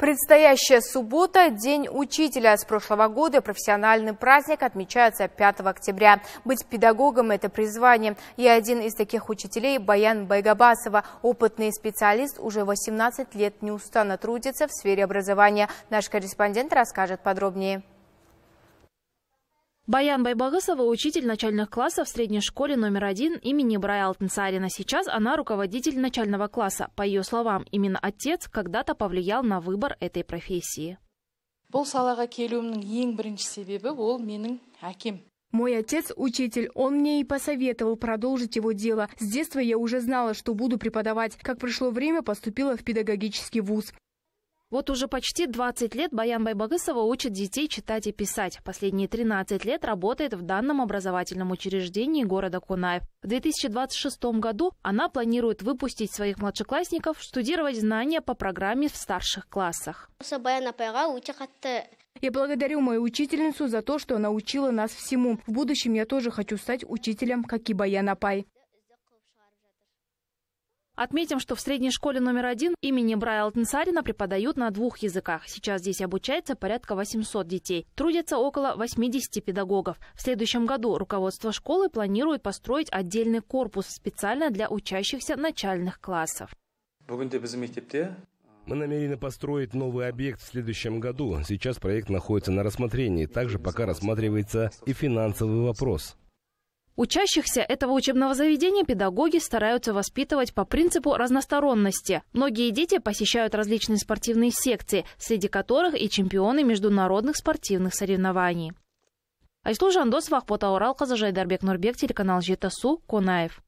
Предстоящая суббота – День учителя. С прошлого года профессиональный праздник отмечается 5 октября. Быть педагогом – это призвание. И один из таких учителей – Баян Байгабасова. Опытный специалист уже 18 лет неустанно трудится в сфере образования. Наш корреспондент расскажет подробнее. Баян Байбагысова – учитель начальных классов в средней школе номер один имени Брая Алтенсарина. Сейчас она руководитель начального класса. По ее словам, именно отец когда-то повлиял на выбор этой профессии. Мой отец – учитель. Он мне и посоветовал продолжить его дело. С детства я уже знала, что буду преподавать. Как пришло время, поступила в педагогический вуз. Вот уже почти 20 лет Баян Байбагысова учит детей читать и писать. Последние 13 лет работает в данном образовательном учреждении города Кунаев. В 2026 году она планирует выпустить своих младшеклассников студировать знания по программе в старших классах. Я благодарю мою учительницу за то, что она учила нас всему. В будущем я тоже хочу стать учителем, как и Баян Апай. Отметим, что в средней школе номер один имени Брайя Алтенсарина преподают на двух языках. Сейчас здесь обучается порядка 800 детей. Трудятся около 80 педагогов. В следующем году руководство школы планирует построить отдельный корпус специально для учащихся начальных классов. Мы намерены построить новый объект в следующем году. Сейчас проект находится на рассмотрении. Также пока рассматривается и финансовый вопрос. Учащихся этого учебного заведения педагоги стараются воспитывать по принципу разносторонности. Многие дети посещают различные спортивные секции, среди которых и чемпионы международных спортивных соревнований. Айслу Жандосова, Ахпота Урал, Казажайдарбек Нурбек, телеканал Житасу, Конаев.